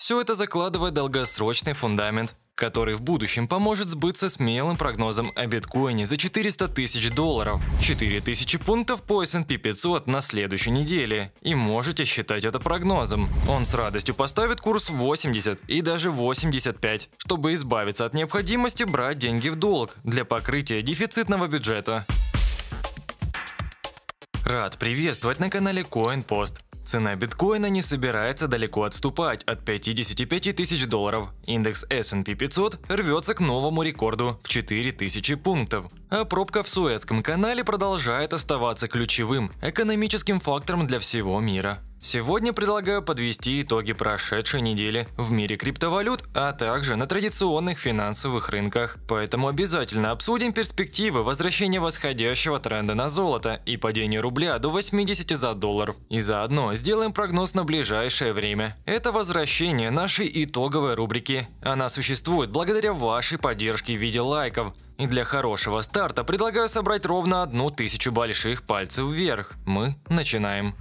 Все это закладывает долгосрочный фундамент, который в будущем поможет сбыться смелым прогнозом о биткоине за 400 тысяч долларов, 4000 пунктов по S&P 500 на следующей неделе. И можете считать это прогнозом. Он с радостью поставит курс 80 и даже 85, чтобы избавиться от необходимости брать деньги в долг для покрытия дефицитного бюджета. Рад приветствовать на канале CoinPost. Цена биткоина не собирается далеко отступать от 55 тысяч долларов. Индекс S&P 500 рвется к новому рекорду в 4000 пунктов. А пробка в Суэцком канале продолжает оставаться ключевым экономическим фактором для всего мира. Сегодня предлагаю подвести итоги прошедшей недели в мире криптовалют, а также на традиционных финансовых рынках. Поэтому обязательно обсудим перспективы возвращения восходящего тренда на золото и падения рубля до 80 за доллар. И заодно сделаем прогноз на ближайшее время. Это возвращение нашей итоговой рубрики. Она существует благодаря вашей поддержке в виде лайков. И для хорошего старта предлагаю собрать ровно одну тысячу больших пальцев вверх. Мы начинаем.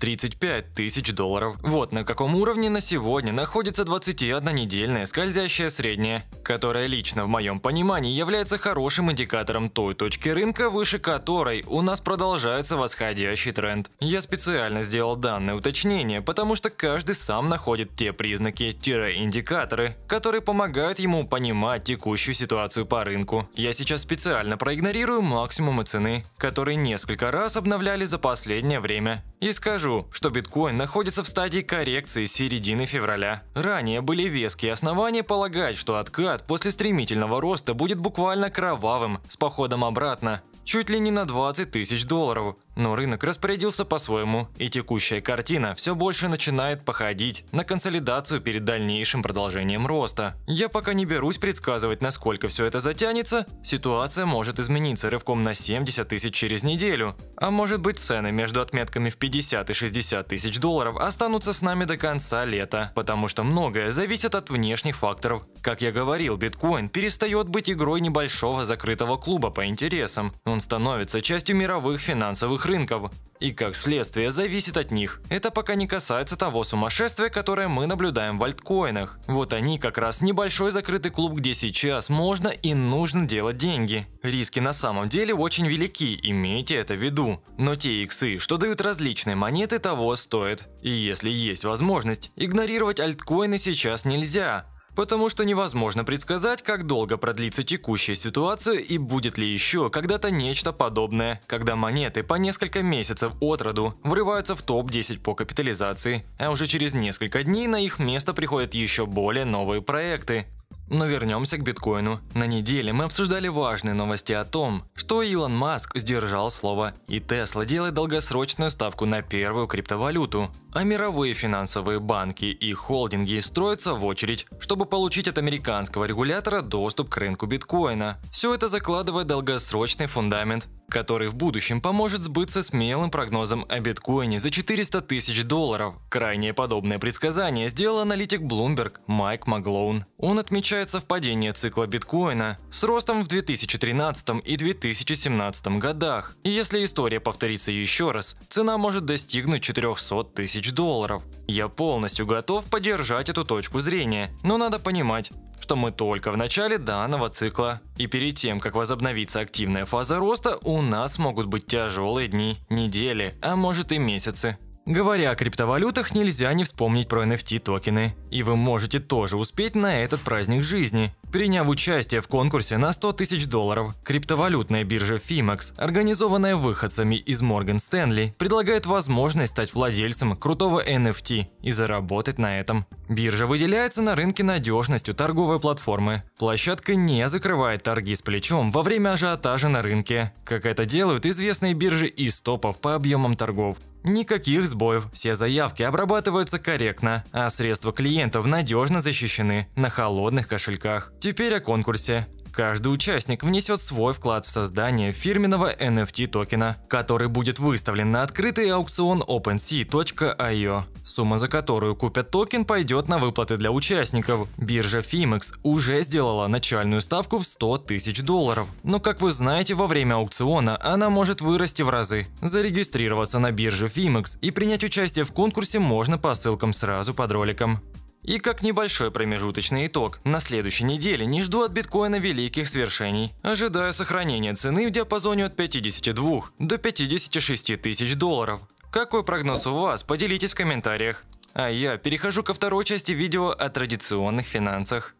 35 тысяч долларов. Вот на каком уровне на сегодня находится 21-недельная скользящая средняя, которая лично в моем понимании является хорошим индикатором той точки рынка, выше которой у нас продолжается восходящий тренд. Я специально сделал данное уточнение, потому что каждый сам находит те признаки-индикаторы, которые помогают ему понимать текущую ситуацию по рынку. Я сейчас специально проигнорирую максимумы цены, которые несколько раз обновляли за последнее время и скажу, что биткоин находится в стадии коррекции с середины февраля. Ранее были веские основания полагать, что откат после стремительного роста будет буквально кровавым, с походом обратно чуть ли не на 20 тысяч долларов. Но рынок распорядился по-своему, и текущая картина все больше начинает походить на консолидацию перед дальнейшим продолжением роста. Я пока не берусь предсказывать, насколько все это затянется, ситуация может измениться рывком на 70 тысяч через неделю. А может быть цены между отметками в 50 и 60 тысяч долларов останутся с нами до конца лета, потому что многое зависит от внешних факторов. Как я говорил, биткоин перестает быть игрой небольшого закрытого клуба по интересам. Он становится частью мировых финансовых рынков и, как следствие, зависит от них. Это пока не касается того сумасшествия, которое мы наблюдаем в альткоинах. Вот они как раз небольшой закрытый клуб, где сейчас можно и нужно делать деньги. Риски на самом деле очень велики, имейте это в виду. Но те иксы, что дают различные монеты, того стоят. И если есть возможность, игнорировать альткоины сейчас нельзя потому что невозможно предсказать, как долго продлится текущая ситуация и будет ли еще когда-то нечто подобное, когда монеты по несколько месяцев от роду врываются в топ-10 по капитализации, а уже через несколько дней на их место приходят еще более новые проекты, но вернемся к биткоину. На неделе мы обсуждали важные новости о том, что Илон Маск сдержал слово, и Тесла делает долгосрочную ставку на первую криптовалюту, а мировые финансовые банки и холдинги строятся в очередь, чтобы получить от американского регулятора доступ к рынку биткоина. Все это закладывает долгосрочный фундамент который в будущем поможет сбыться смелым прогнозом о биткоине за 400 тысяч долларов. Крайнее подобное предсказание сделал аналитик Bloomberg Майк Маглоун. Он отмечает совпадение цикла биткоина с ростом в 2013 и 2017 годах. И если история повторится еще раз, цена может достигнуть 400 тысяч долларов. Я полностью готов поддержать эту точку зрения, но надо понимать, что мы только в начале данного цикла. И перед тем, как возобновится активная фаза роста, у нас могут быть тяжелые дни, недели, а может и месяцы. Говоря о криптовалютах, нельзя не вспомнить про NFT-токены. И вы можете тоже успеть на этот праздник жизни приняв участие в конкурсе на 100 тысяч долларов. Криптовалютная биржа Fimex, организованная выходцами из Морган Стэнли, предлагает возможность стать владельцем крутого NFT и заработать на этом. Биржа выделяется на рынке надежностью торговой платформы. Площадка не закрывает торги с плечом во время ажиотажа на рынке, как это делают известные биржи из топов по объемам торгов. Никаких сбоев, все заявки обрабатываются корректно, а средства клиентов надежно защищены на холодных кошельках. Теперь о конкурсе. Каждый участник внесет свой вклад в создание фирменного NFT токена, который будет выставлен на открытый аукцион OpenSea.io. Сумма, за которую купят токен, пойдет на выплаты для участников. Биржа Fimex уже сделала начальную ставку в 100 тысяч долларов. Но, как вы знаете, во время аукциона она может вырасти в разы. Зарегистрироваться на бирже Fimex и принять участие в конкурсе можно по ссылкам сразу под роликом. И как небольшой промежуточный итог, на следующей неделе не жду от биткоина великих свершений. Ожидаю сохранения цены в диапазоне от 52 до 56 тысяч долларов. Какой прогноз у вас, поделитесь в комментариях. А я перехожу ко второй части видео о традиционных финансах.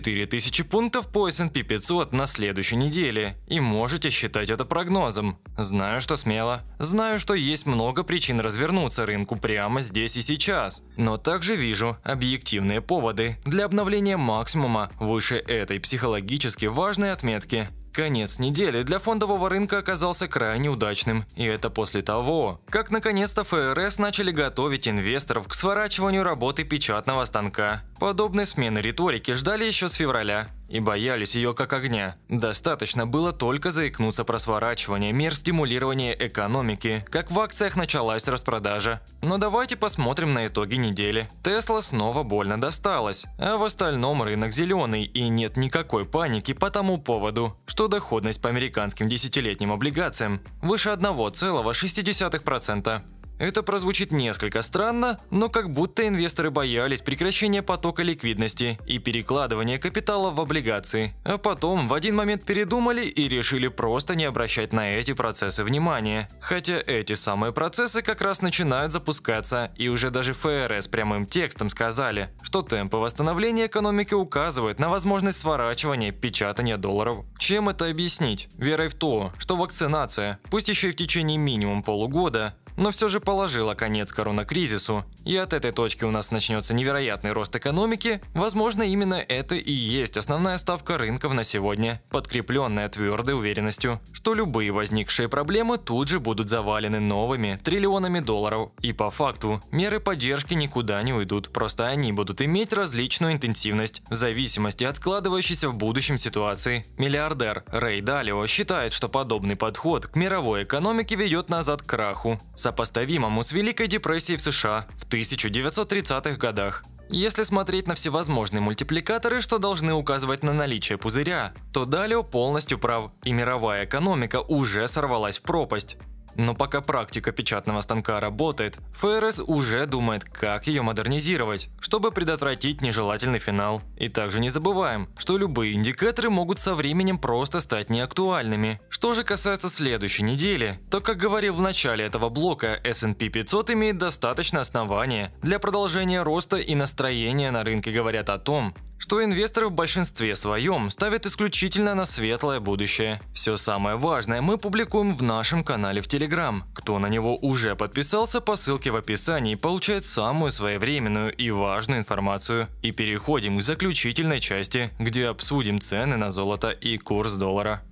4000 пунктов по S&P 500 на следующей неделе, и можете считать это прогнозом. Знаю, что смело. Знаю, что есть много причин развернуться рынку прямо здесь и сейчас, но также вижу объективные поводы для обновления максимума выше этой психологически важной отметки. Конец недели для фондового рынка оказался крайне удачным, и это после того, как наконец-то ФРС начали готовить инвесторов к сворачиванию работы печатного станка. Подобной смены риторики ждали еще с февраля и боялись ее как огня. Достаточно было только заикнуться про сворачивание мер стимулирования экономики, как в акциях началась распродажа. Но давайте посмотрим на итоги недели. Тесла снова больно досталась, а в остальном рынок зеленый и нет никакой паники по тому поводу, что доходность по американским десятилетним облигациям выше 1,6%. Это прозвучит несколько странно, но как будто инвесторы боялись прекращения потока ликвидности и перекладывания капитала в облигации, а потом в один момент передумали и решили просто не обращать на эти процессы внимания. Хотя эти самые процессы как раз начинают запускаться, и уже даже ФРС прямым текстом сказали, что темпы восстановления экономики указывают на возможность сворачивания печатания долларов. Чем это объяснить? Верой в то, что вакцинация, пусть еще и в течение минимум полугода, но все же положила конец коронакризису и от этой точки у нас начнется невероятный рост экономики, возможно именно это и есть основная ставка рынков на сегодня, подкрепленная твердой уверенностью, что любые возникшие проблемы тут же будут завалены новыми триллионами долларов. И по факту меры поддержки никуда не уйдут, просто они будут иметь различную интенсивность в зависимости от складывающейся в будущем ситуации. Миллиардер Рэй Далио считает, что подобный подход к мировой экономике ведет назад к краху, сопоставимому с Великой депрессией в США в 1930-х годах. Если смотреть на всевозможные мультипликаторы, что должны указывать на наличие пузыря, то Далио полностью прав, и мировая экономика уже сорвалась в пропасть. Но пока практика печатного станка работает, ФРС уже думает, как ее модернизировать, чтобы предотвратить нежелательный финал. И также не забываем, что любые индикаторы могут со временем просто стать неактуальными. Что же касается следующей недели, то, как говорил в начале этого блока, S&P 500 имеет достаточно основания для продолжения роста и настроения на рынке говорят о том, что инвесторы в большинстве своем ставят исключительно на светлое будущее. Все самое важное мы публикуем в нашем канале в Telegram. Кто на него уже подписался по ссылке в описании, получает самую своевременную и важную информацию. И переходим к заключительной части, где обсудим цены на золото и курс доллара.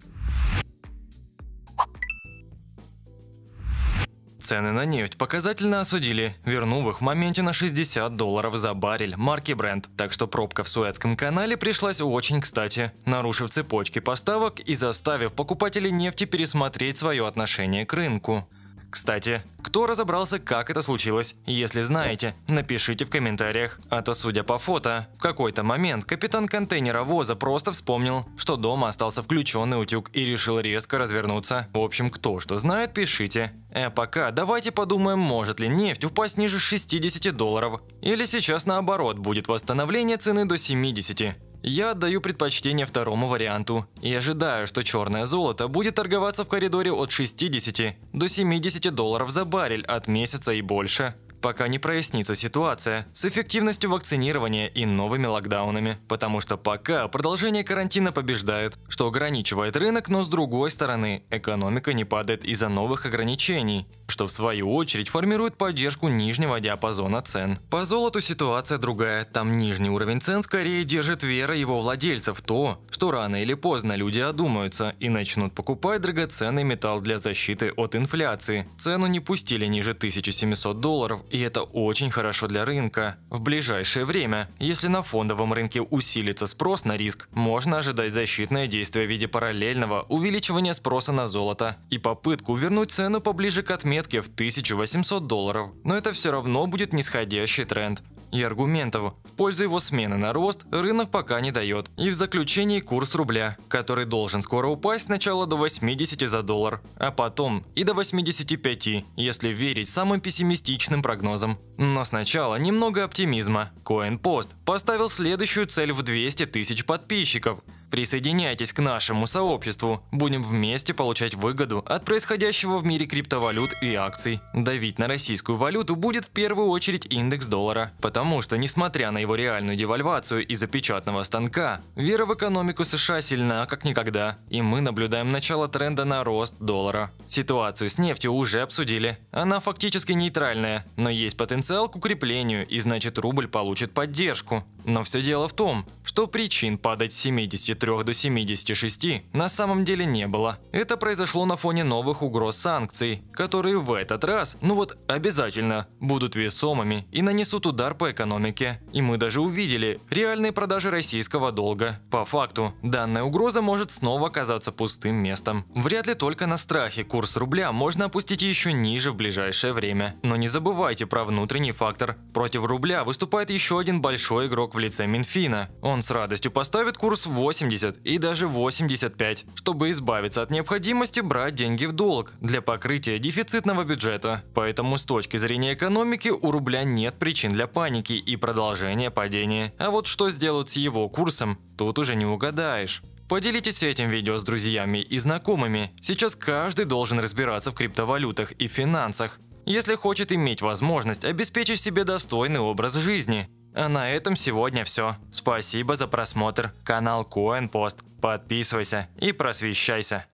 Цены на нефть показательно осудили, вернув их в моменте на 60 долларов за баррель марки бренд. Так что пробка в Суэцком канале пришлась очень кстати, нарушив цепочки поставок и заставив покупателей нефти пересмотреть свое отношение к рынку. Кстати, кто разобрался, как это случилось? Если знаете, напишите в комментариях. А то, судя по фото, в какой-то момент капитан контейнера воза просто вспомнил, что дома остался включенный утюг и решил резко развернуться. В общем, кто что знает, пишите. А пока давайте подумаем, может ли нефть упасть ниже 60 долларов. Или сейчас наоборот будет восстановление цены до 70. Я отдаю предпочтение второму варианту и ожидаю, что черное золото будет торговаться в коридоре от 60 до 70 долларов за баррель от месяца и больше пока не прояснится ситуация с эффективностью вакцинирования и новыми локдаунами. Потому что пока продолжение карантина побеждает, что ограничивает рынок, но с другой стороны, экономика не падает из-за новых ограничений, что в свою очередь формирует поддержку нижнего диапазона цен. По золоту ситуация другая, там нижний уровень цен скорее держит вера его владельцев в то, что рано или поздно люди одумаются и начнут покупать драгоценный металл для защиты от инфляции. Цену не пустили ниже 1700 долларов, и это очень хорошо для рынка. В ближайшее время, если на фондовом рынке усилится спрос на риск, можно ожидать защитное действие в виде параллельного увеличивания спроса на золото и попытку вернуть цену поближе к отметке в 1800 долларов. Но это все равно будет нисходящий тренд и аргументов в пользу его смены на рост рынок пока не дает. И в заключении курс рубля, который должен скоро упасть сначала до 80 за доллар, а потом и до 85, если верить самым пессимистичным прогнозам. Но сначала немного оптимизма. CoinPost поставил следующую цель в 200 тысяч подписчиков – Присоединяйтесь к нашему сообществу. Будем вместе получать выгоду от происходящего в мире криптовалют и акций. Давить на российскую валюту будет в первую очередь индекс доллара, потому что, несмотря на его реальную девальвацию из-за печатного станка, вера в экономику США сильна как никогда, и мы наблюдаем начало тренда на рост доллара. Ситуацию с нефтью уже обсудили. Она фактически нейтральная, но есть потенциал к укреплению, и значит рубль получит поддержку. Но все дело в том, что причин падать 70 73 до 76 на самом деле не было. Это произошло на фоне новых угроз санкций, которые в этот раз, ну вот обязательно, будут весомыми и нанесут удар по экономике. И мы даже увидели реальные продажи российского долга. По факту, данная угроза может снова оказаться пустым местом. Вряд ли только на страхе курс рубля можно опустить еще ниже в ближайшее время. Но не забывайте про внутренний фактор. Против рубля выступает еще один большой игрок в лице Минфина. Он с радостью поставит курс 80 70 и даже 85, чтобы избавиться от необходимости брать деньги в долг для покрытия дефицитного бюджета. Поэтому с точки зрения экономики у рубля нет причин для паники и продолжения падения. А вот что сделать с его курсом, тут уже не угадаешь. Поделитесь этим видео с друзьями и знакомыми. Сейчас каждый должен разбираться в криптовалютах и финансах, если хочет иметь возможность обеспечить себе достойный образ жизни. А на этом сегодня все. Спасибо за просмотр. Канал Коэн Пост. Подписывайся и просвещайся.